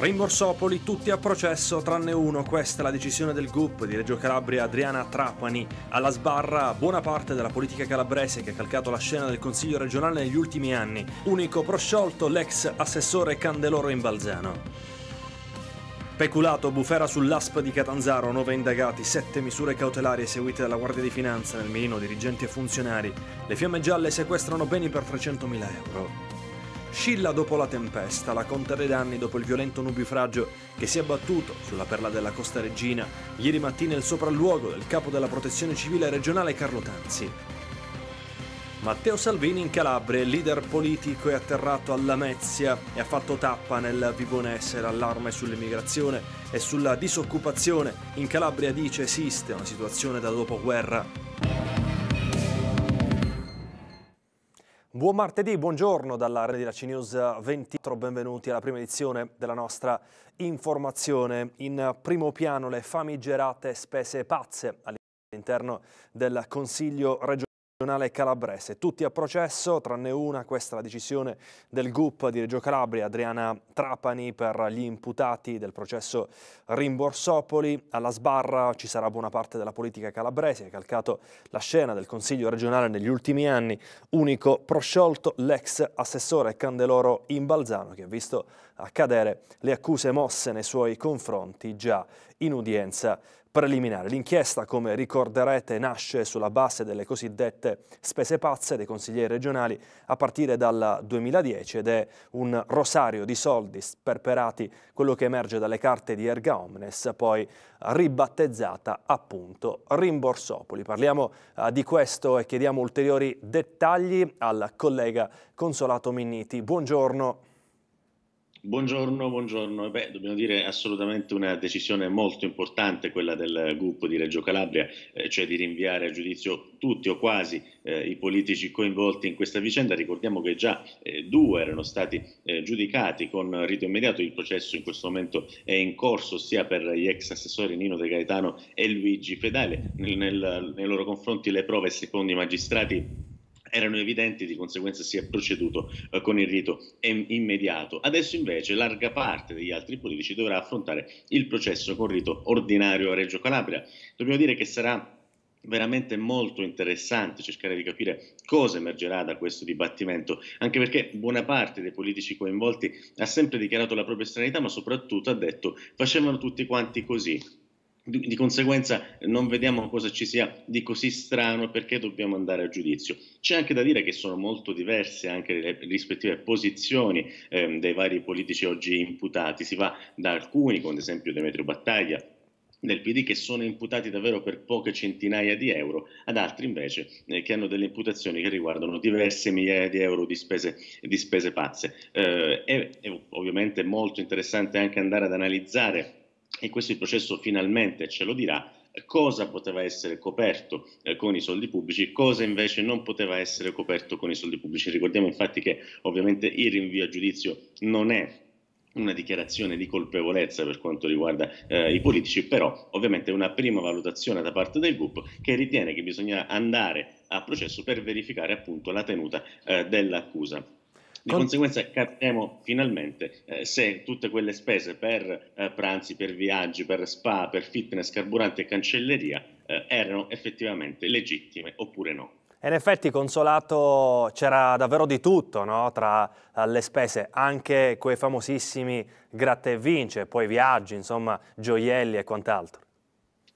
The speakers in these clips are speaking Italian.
Rimborsopoli tutti a processo tranne uno, questa è la decisione del GUP di Reggio Calabria Adriana Trapani. Alla sbarra buona parte della politica calabrese che ha calcato la scena del Consiglio regionale negli ultimi anni. Unico prosciolto l'ex assessore Candeloro in Balzano. Peculato, bufera sull'ASP di Catanzaro, 9 indagati, 7 misure cautelari eseguite dalla Guardia di Finanza nel mirino dirigenti e funzionari. Le fiamme gialle sequestrano beni per 300.000 euro. Scilla dopo la tempesta, la conta dei danni dopo il violento nubifragio che si è abbattuto sulla perla della Costa Regina ieri mattina il sopralluogo del capo della Protezione Civile regionale Carlo Tanzi. Matteo Salvini in Calabria, leader politico, è atterrato a Lamezia e ha fatto tappa nel Vivonese. L'allarme sull'immigrazione e sulla disoccupazione in Calabria dice esiste una situazione da dopoguerra. Buon martedì, buongiorno dalla rete di La CNews 24, benvenuti alla prima edizione della nostra informazione. In primo piano le famigerate spese pazze all'interno del Consiglio regionale nazionale calabrese. Tutti a processo, tranne una, questa è la decisione del GUP di Reggio Calabria, Adriana Trapani, per gli imputati del processo Rimborsopoli. Alla sbarra ci sarà buona parte della politica calabrese, ha calcato la scena del Consiglio regionale negli ultimi anni, unico prosciolto l'ex assessore Candeloro Imbalzano, che ha visto accadere le accuse mosse nei suoi confronti già in udienza preliminare. L'inchiesta, come ricorderete, nasce sulla base delle cosiddette spese pazze dei consiglieri regionali a partire dal 2010 ed è un rosario di soldi sperperati, quello che emerge dalle carte di Erga Omnes, poi ribattezzata appunto Rimborsopoli. Parliamo uh, di questo e chiediamo ulteriori dettagli al collega Consolato Minniti. Buongiorno. Buongiorno, buongiorno. Eh beh, dobbiamo dire assolutamente una decisione molto importante quella del gruppo di Reggio Calabria, eh, cioè di rinviare a giudizio tutti o quasi eh, i politici coinvolti in questa vicenda. Ricordiamo che già eh, due erano stati eh, giudicati con rito immediato. Il processo in questo momento è in corso sia per gli ex assessori Nino De Gaetano e Luigi Fedale. Nel, nel, nei loro confronti le prove secondo i magistrati erano evidenti, di conseguenza si è proceduto eh, con il rito em- immediato. Adesso invece larga parte degli altri politici dovrà affrontare il processo con rito ordinario a Reggio Calabria. Dobbiamo dire che sarà veramente molto interessante cercare di capire cosa emergerà da questo dibattimento, anche perché buona parte dei politici coinvolti ha sempre dichiarato la propria stranità, ma soprattutto ha detto facevano tutti quanti così, di conseguenza non vediamo cosa ci sia di così strano perché dobbiamo andare a giudizio. C'è anche da dire che sono molto diverse anche le rispettive posizioni ehm, dei vari politici oggi imputati. Si va da alcuni, come ad esempio Demetrio Battaglia, del PD che sono imputati davvero per poche centinaia di euro, ad altri invece eh, che hanno delle imputazioni che riguardano diverse migliaia di euro di spese, di spese pazze. Eh, è, è ovviamente molto interessante anche andare ad analizzare e questo il processo finalmente ce lo dirà cosa poteva essere coperto eh, con i soldi pubblici, cosa invece non poteva essere coperto con i soldi pubblici. Ricordiamo infatti che ovviamente il rinvio a giudizio non è una dichiarazione di colpevolezza per quanto riguarda eh, i politici, però ovviamente una prima valutazione da parte del gruppo che ritiene che bisogna andare a processo per verificare appunto la tenuta eh, dell'accusa. Di Con... conseguenza capiremo finalmente eh, se tutte quelle spese per eh, pranzi, per viaggi, per spa, per fitness, carburante e cancelleria eh, erano effettivamente legittime oppure no. E in effetti Consolato c'era davvero di tutto no? tra eh, le spese, anche quei famosissimi gratta e vince, poi viaggi, insomma, gioielli e quant'altro.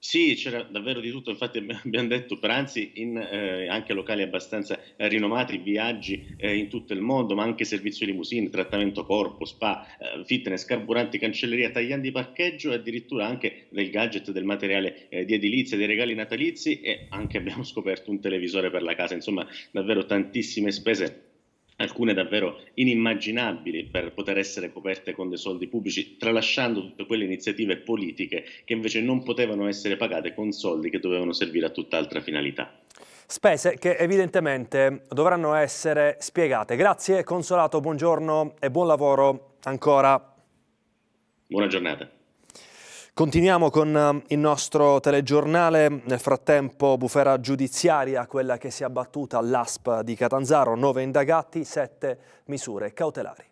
Sì, c'era davvero di tutto, infatti abbiamo detto pranzi in eh, anche locali abbastanza rinomati, viaggi eh, in tutto il mondo, ma anche servizio limousine, trattamento corpo, spa, eh, fitness, carburanti, cancelleria, tagliandi parcheggio e addirittura anche del gadget, del materiale eh, di edilizia, dei regali natalizi e anche abbiamo scoperto un televisore per la casa, insomma davvero tantissime spese alcune davvero inimmaginabili per poter essere coperte con dei soldi pubblici, tralasciando tutte quelle iniziative politiche che invece non potevano essere pagate con soldi che dovevano servire a tutt'altra finalità. Spese che evidentemente dovranno essere spiegate. Grazie Consolato, buongiorno e buon lavoro ancora. Buona giornata. Continuiamo con ehm, il nostro telegiornale, nel frattempo bufera giudiziaria, quella che si è abbattuta all'ASP di Catanzaro, 9 indagati, 7 misure cautelari.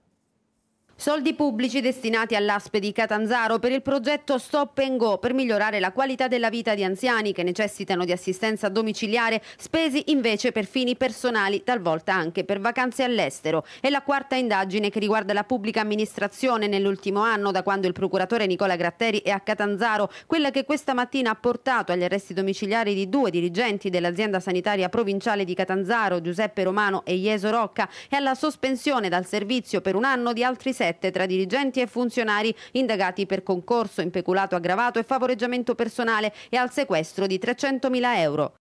Soldi pubblici destinati all'ASPE di Catanzaro per il progetto Stop and Go per migliorare la qualità della vita di anziani che necessitano di assistenza domiciliare, spesi invece per fini personali, talvolta anche per vacanze all'estero. È la quarta indagine che riguarda la pubblica amministrazione nell'ultimo anno, da quando il procuratore Nicola Gratteri è a Catanzaro, quella che questa mattina ha portato agli arresti domiciliari di due dirigenti dell'azienda sanitaria provinciale di Catanzaro, Giuseppe Romano e Ieso Rocca, e alla sospensione dal servizio per un anno di altri sette 7 tra dirigenti e funzionari indagati per concorso, impeculato aggravato e favoreggiamento personale e al sequestro di 300.000 euro.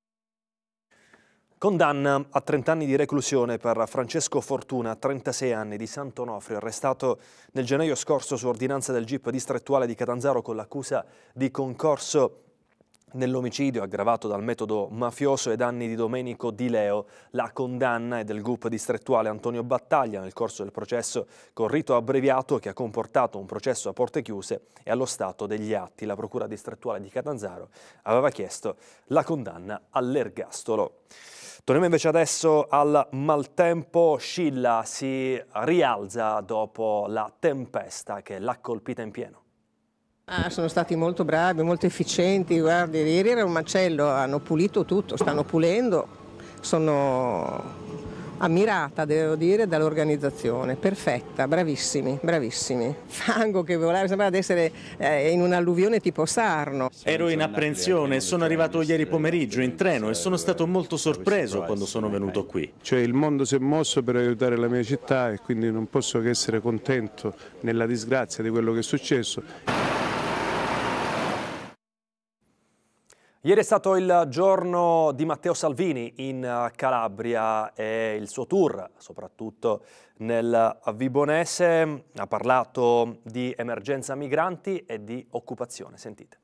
Condanna a 30 anni di reclusione per Francesco Fortuna, 36 anni, di Sant'Onofrio, arrestato nel gennaio scorso su ordinanza del GIP distrettuale di Catanzaro con l'accusa di concorso Nell'omicidio aggravato dal metodo mafioso ai danni di Domenico Di Leo, la condanna è del GUP distrettuale Antonio Battaglia nel corso del processo con rito abbreviato che ha comportato un processo a porte chiuse e allo stato degli atti. La procura distrettuale di Catanzaro aveva chiesto la condanna all'ergastolo. Torniamo invece adesso al maltempo. Scilla si rialza dopo la tempesta che l'ha colpita in pieno. Ah, sono stati molto bravi, molto efficienti, guardi, ieri era un macello, hanno pulito tutto, stanno pulendo, sono ammirata, devo dire, dall'organizzazione, perfetta, bravissimi, bravissimi. Fango che volava, sembrava di essere eh, in un'alluvione tipo Sarno. Ero in apprensione, sono arrivato ieri pomeriggio in treno e sono stato molto sorpreso quando sono venuto qui. Cioè il mondo si è mosso per aiutare la mia città e quindi non posso che essere contento nella disgrazia di quello che è successo. Ieri è stato il giorno di Matteo Salvini in eh, Calabria e il suo tour, soprattutto nel Vibonese, ha parlato di emergenza migranti e di occupazione. Sentite.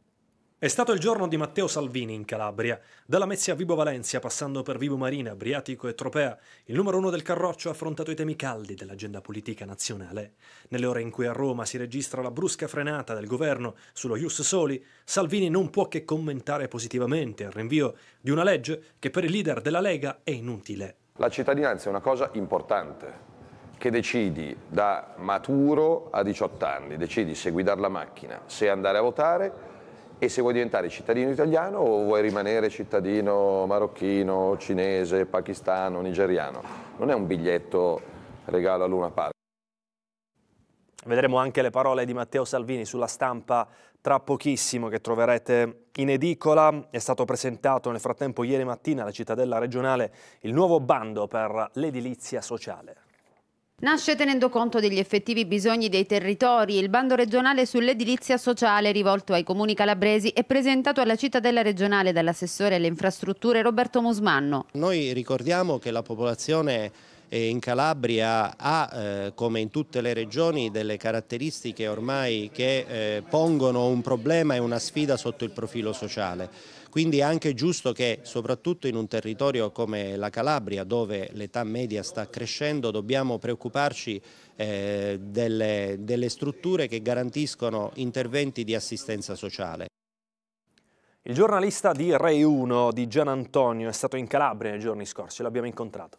È stato il giorno di Matteo Salvini in Calabria. Dalla Mezzia a Vibo Valencia, passando per Vibo Marina, Briatico e Tropea, il numero uno del Carroccio ha affrontato i temi caldi dell'agenda politica nazionale. Nelle ore in cui a Roma si registra la brusca frenata del governo sullo Ius Soli, Salvini non può che commentare positivamente il rinvio di una legge che per il leader della Lega è inutile. La cittadinanza è una cosa importante che decidi da maturo a 18 anni, decidi se guidare la macchina, se andare a votare e se vuoi diventare cittadino italiano o vuoi rimanere cittadino marocchino, cinese, pakistano, nigeriano. Non è un biglietto regalo a Luna Park. Vedremo anche le parole di Matteo Salvini sulla stampa tra pochissimo che troverete in edicola. È stato presentato nel frattempo ieri mattina alla cittadella regionale il nuovo bando per l'edilizia sociale. Nasce tenendo conto degli effettivi bisogni dei territori il bando regionale sull'edilizia sociale rivolto ai comuni calabresi è presentato alla cittadella regionale dall'assessore alle infrastrutture Roberto Musmanno. Noi ricordiamo che la popolazione eh, in Calabria ha, eh, come in tutte le regioni, delle caratteristiche ormai che eh, pongono un problema e una sfida sotto il profilo sociale. Quindi è anche giusto che soprattutto in un territorio come la Calabria dove l'età media sta crescendo dobbiamo preoccuparci eh, delle, delle strutture che garantiscono interventi di assistenza sociale. Il giornalista di Rai 1 di Gian Antonio è stato in Calabria nei giorni scorsi, l'abbiamo incontrato.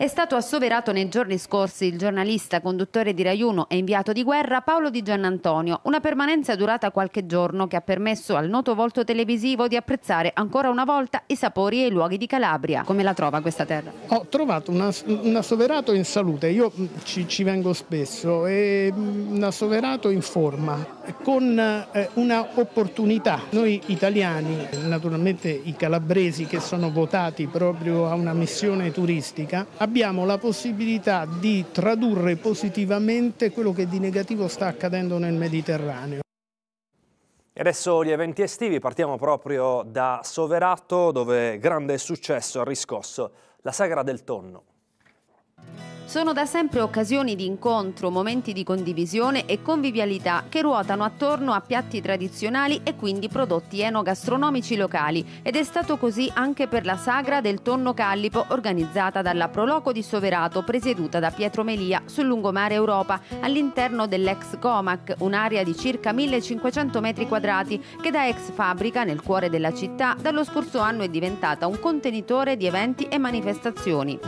È stato assoverato nei giorni scorsi il giornalista, conduttore di Rai 1 e inviato di guerra Paolo Di Giannantonio, una permanenza durata qualche giorno che ha permesso al noto volto televisivo di apprezzare ancora una volta i sapori e i luoghi di Calabria. Come la trova questa terra? Ho trovato un assoverato in salute, io mm, ci, ci vengo spesso, e mm, un assoverato in forma, con eh, una opportunità. Noi italiani, naturalmente i calabresi che sono votati proprio a una missione turistica, abbiamo la possibilità di tradurre positivamente quello che di negativo sta accadendo nel Mediterraneo. E adesso gli eventi estivi, partiamo proprio da Soverato dove grande successo ha riscosso la Sagra del Tonno sono da sempre occasioni di incontro, momenti di condivisione e convivialità che ruotano attorno a piatti tradizionali e quindi prodotti enogastronomici locali ed è stato così anche per la sagra del tonno callipo organizzata dalla Proloco di Soverato presieduta da Pietro Melia sul lungomare Europa all'interno dell'ex Comac, un'area di circa 1500 metri quadrati che da ex fabbrica nel cuore della città dallo scorso anno è diventata un contenitore di eventi e manifestazioni.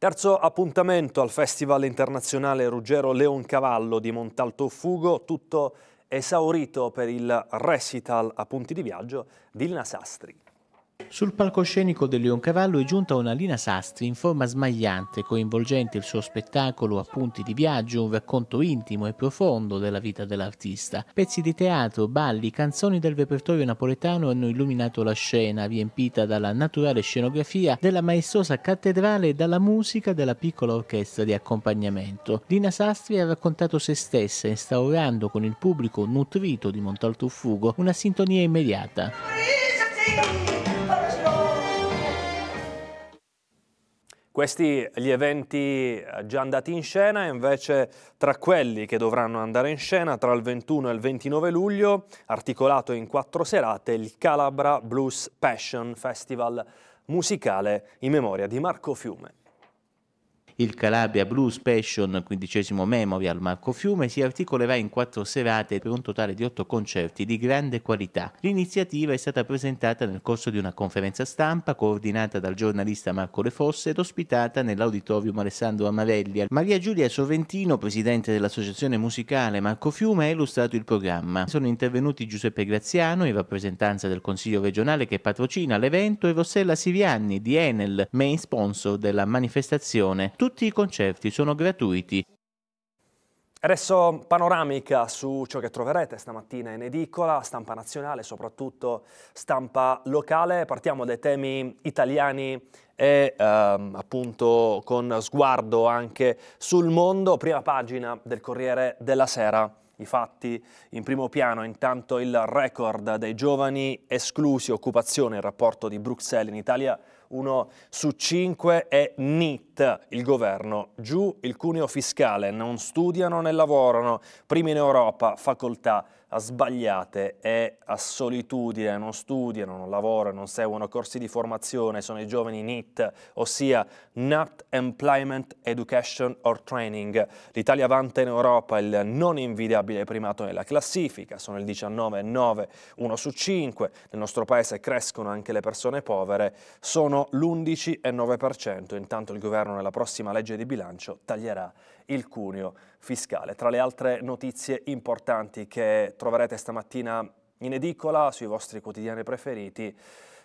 Terzo appuntamento al Festival internazionale Ruggero Leoncavallo di Montalto Fugo, tutto esaurito per il recital a punti di viaggio di Lina Sastri. Sul palcoscenico del Leoncavallo è giunta una Lina Sastri in forma smagliante, coinvolgente il suo spettacolo Appunti di viaggio, un racconto intimo e profondo della vita dell'artista. Pezzi di teatro, balli, canzoni del repertorio napoletano hanno illuminato la scena, riempita dalla naturale scenografia della maestosa cattedrale e dalla musica della piccola orchestra di accompagnamento. Lina Sastri ha raccontato se stessa, instaurando con il pubblico nutrito di Montaltufugo una sintonia immediata. Questi gli eventi eh, già andati in scena, invece tra quelli che dovranno andare in scena tra il 21 e il 29 luglio, articolato in quattro serate, il Calabra Blues Passion Festival musicale in memoria di Marco Fiume il Calabria Blues Passion, quindicesimo Memorial Marco Fiume, si articolerà in quattro serate per un totale di otto concerti di grande qualità. L'iniziativa è stata presentata nel corso di una conferenza stampa coordinata dal giornalista Marco Le Fosse ed ospitata nell'auditorium Alessandro Amarelli. Maria Giulia Sorrentino, presidente dell'associazione musicale Marco Fiume, ha illustrato il programma. Sono intervenuti Giuseppe Graziano, in rappresentanza del Consiglio regionale che patrocina l'evento, e Rossella Siviani di Enel, main sponsor della manifestazione. Tutti tutti i concerti sono gratuiti. Adesso panoramica su ciò che troverete stamattina in edicola, stampa nazionale, soprattutto stampa locale. Partiamo dai temi italiani e ehm, appunto con sguardo anche sul mondo. Prima pagina del Corriere della Sera. I fatti in primo piano, intanto il record dei giovani esclusi occupazione, il rapporto di Bruxelles in Italia uno su cinque è NIT il governo, giù il cuneo fiscale, non studiano né lavorano, primi in Europa, facoltà sbagliate e a solitudine, non studiano, non lavorano, non seguono corsi di formazione, sono i giovani NEET, ossia Not Employment Education or Training. L'Italia vanta in Europa il non invidiabile primato nella classifica, sono il 19,9, 1 su 5, nel nostro paese crescono anche le persone povere, sono l'11,9%, intanto il governo governo nella prossima legge di bilancio taglierà il cuneo fiscale. Tra le altre notizie importanti che troverete stamattina in edicola sui vostri quotidiani preferiti,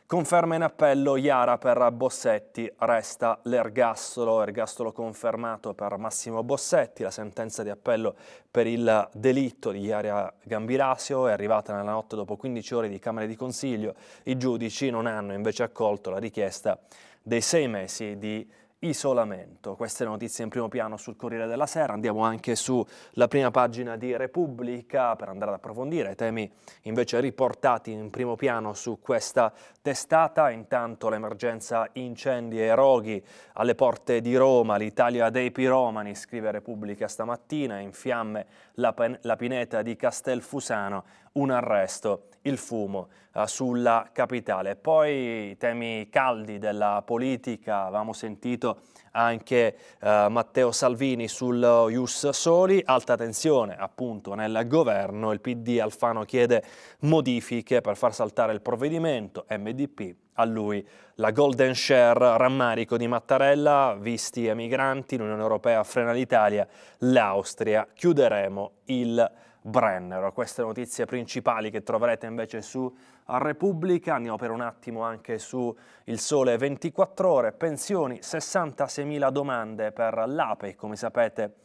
Conferma in appello Iara per Bossetti, resta l'ergastolo, ergastolo confermato per Massimo Bossetti, la sentenza di appello per il delitto di Iara Gambirasio è arrivata nella notte dopo 15 ore di Camere di Consiglio, i giudici non hanno invece accolto la richiesta dei sei mesi di isolamento. Queste notizie in primo piano sul Corriere della Sera, andiamo anche sulla prima pagina di Repubblica per andare ad approfondire i temi invece riportati in primo piano su questa testata. Intanto l'emergenza incendi e roghi alle porte di Roma, l'Italia dei piromani, scrive Repubblica stamattina, in fiamme la, la pineta di Castelfusano un arresto, il fumo eh, sulla capitale. Poi temi caldi della politica, avevamo sentito anche eh, Matteo Salvini sul Ius Soli, alta tensione appunto nel governo, il PD Alfano chiede modifiche per far saltare il provvedimento, MDP a lui la golden share rammarico di Mattarella, visti emigranti, l'Unione Europea frena l'Italia, l'Austria, chiuderemo il Brennero. Queste notizie principali che troverete invece su Repubblica, andiamo per un attimo anche su Il Sole 24 Ore, pensioni, 66.000 domande per l'APE, come sapete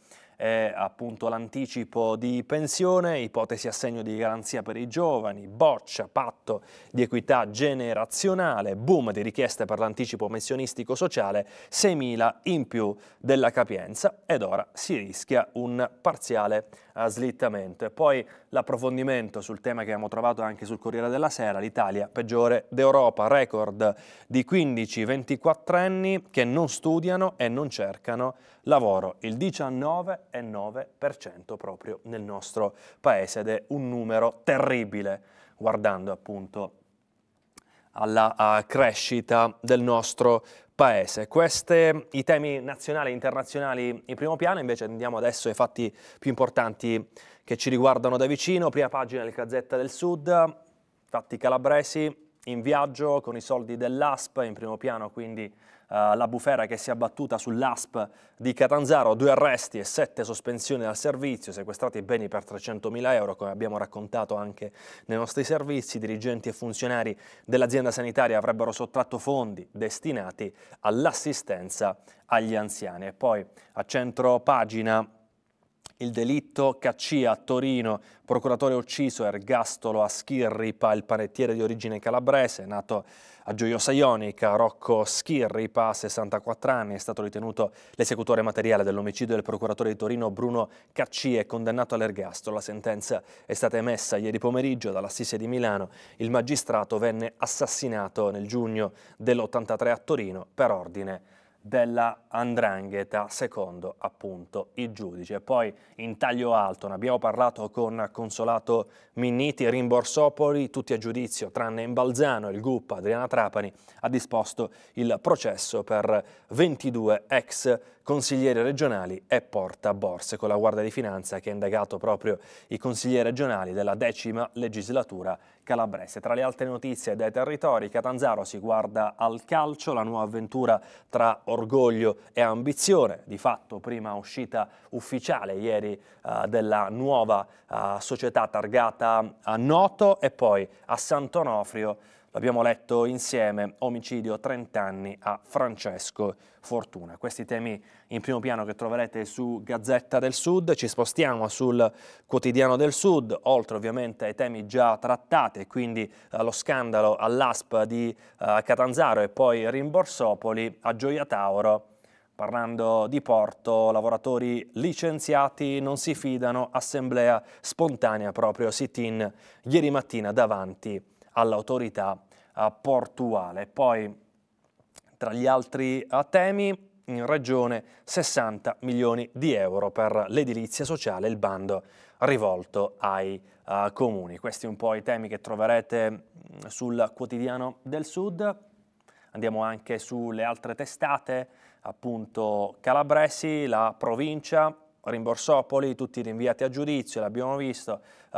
è appunto l'anticipo di pensione, ipotesi assegno di garanzia per i giovani, boccia, patto di equità generazionale, boom di richieste per l'anticipo pensionistico sociale, 6.000 in più della capienza ed ora si rischia un parziale slittamento. E poi l'approfondimento sul tema che abbiamo trovato anche sul Corriere della Sera, l'Italia peggiore d'Europa, record di 15-24 anni che non studiano e non cercano lavoro, il 19,9% proprio nel nostro paese ed è un numero terribile guardando appunto alla crescita del nostro paese. Questi i temi nazionali e internazionali in primo piano, invece andiamo adesso ai fatti più importanti che ci riguardano da vicino. Prima pagina del Gazzetta del Sud, fatti calabresi, in viaggio con i soldi dell'ASP, in primo piano quindi Uh, la bufera che si è abbattuta sull'ASP di Catanzaro, due arresti e sette sospensioni dal servizio, sequestrati beni per 300.000 euro, come abbiamo raccontato anche nei nostri servizi, dirigenti e funzionari dell'azienda sanitaria avrebbero sottratto fondi destinati all'assistenza agli anziani. E poi a centro pagina il delitto Caccia a Torino, procuratore ucciso ergastolo a Schirripa, il panettiere di origine calabrese, nato a Gioiosa Ionica, Rocco Schirripa, 64 anni, è stato ritenuto l'esecutore materiale dell'omicidio del procuratore di Torino Bruno Caccia, e condannato all'ergastolo. La sentenza è stata emessa ieri pomeriggio dall'Assise di Milano. Il magistrato venne assassinato nel giugno dell'83 a Torino per ordine di della Andrangheta, secondo appunto il giudice. Poi in taglio alto ne abbiamo parlato con Consolato Minniti, e Rimborsopoli, tutti a giudizio, tranne in Balzano, il GUP, Adriana Trapani, ha disposto il processo per 22 ex consiglieri regionali e porta borse con la Guardia di Finanza che ha indagato proprio i consiglieri regionali della decima legislatura calabrese. Tra le altre notizie dai territori, Catanzaro si guarda al calcio, la nuova avventura tra orgoglio e ambizione, di fatto prima uscita ufficiale ieri eh, della nuova eh, società targata a Noto e poi a Sant'Onofrio L'abbiamo letto insieme, omicidio 30 anni a Francesco Fortuna. Questi temi in primo piano che troverete su Gazzetta del Sud, ci spostiamo sul quotidiano del Sud, oltre ovviamente ai temi già trattati, quindi eh, lo scandalo all'ASP di eh, Catanzaro e poi Rimborsopoli a Gioia Tauro. Parlando di porto, lavoratori licenziati non si fidano, assemblea spontanea proprio sit-in ieri mattina davanti all'autorità eh, portuale. Poi tra gli altri eh, temi in regione 60 milioni di euro per l'edilizia sociale, il bando rivolto ai uh, comuni. Questi un po' i temi che troverete mm, sul quotidiano del Sud. Andiamo anche sulle altre testate, appunto Calabresi, la provincia, rimborsò poi tutti rinviati a giudizio, l'abbiamo visto, uh,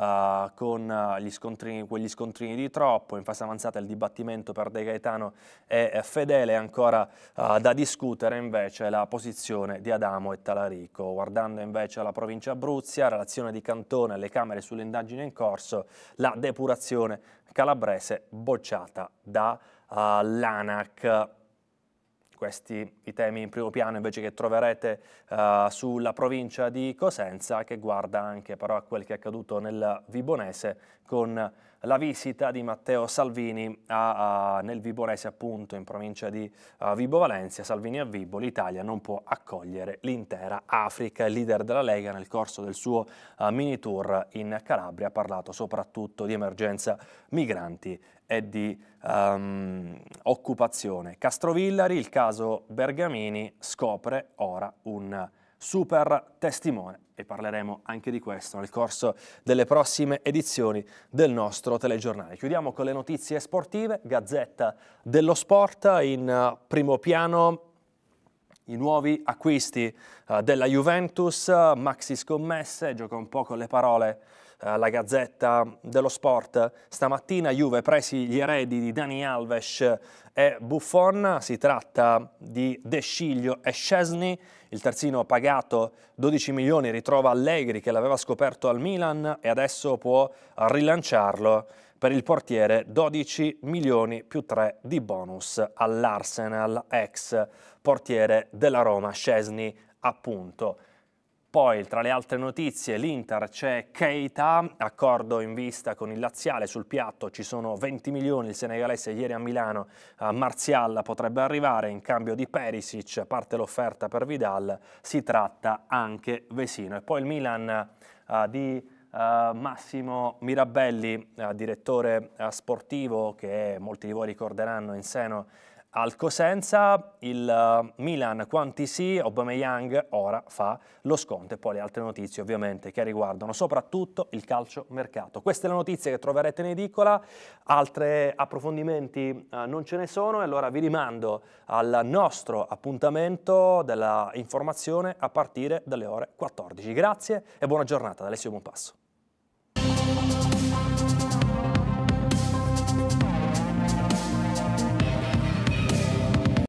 con eh, gli scontrini, quegli scontrini di troppo, in fase avanzata il dibattimento per De Gaetano è fedele, ancora uh, da discutere invece la posizione di Adamo e Talarico. Guardando invece la provincia Abruzia, relazione di Cantone alle Camere sull'indagine in corso, la depurazione calabrese bocciata dall'ANAC questi i temi in primo piano invece che troverete uh, sulla provincia di Cosenza che guarda anche però a quel che è accaduto nel Vibonese con la visita di Matteo Salvini a, a, nel Viborese, appunto, in provincia di uh, Vibo Valencia. Salvini a Vibo, l'Italia non può accogliere l'intera Africa. Il leader della Lega nel corso del suo uh, mini tour in Calabria ha parlato soprattutto di emergenza migranti e di um, occupazione. Castrovillari, il caso Bergamini, scopre ora un super testimone e parleremo anche di questo nel corso delle prossime edizioni del nostro telegiornale. Chiudiamo con le notizie sportive, Gazzetta dello Sport, in eh, primo piano i nuovi acquisti eh, della Juventus, eh, maxi scommesse, gioca un po' con le parole eh, la Gazzetta dello Sport. Stamattina Juve presi gli eredi di Dani Alves e Buffon, si tratta di De Sciglio e Scesni, il terzino pagato 12 milioni ritrova Allegri che l'aveva scoperto al Milan e adesso può rilanciarlo per il portiere 12 milioni più 3 di bonus all'Arsenal, ex portiere della Roma, Scesni appunto. Poi, tra le altre notizie, l'Inter c'è Keita, accordo in vista con il Laziale, sul piatto ci sono 20 milioni, il senegalese ieri a Milano, a Marzial potrebbe arrivare, in cambio di Perisic parte l'offerta per Vidal, si tratta anche Vesino. E poi il Milan uh, di Uh, Massimo Mirabelli, uh, direttore uh, sportivo che molti di voi ricorderanno in seno al Cosenza il eh, Milan quanti sì, Aubameyang ora fa lo sconto e poi le altre notizie ovviamente che riguardano soprattutto il calcio mercato. Queste le notizie che troverete in edicola, altri approfondimenti eh, non ce ne sono e allora vi rimando al nostro appuntamento della informazione a partire dalle ore 14. Grazie e buona giornata da Alessio Buonpasso.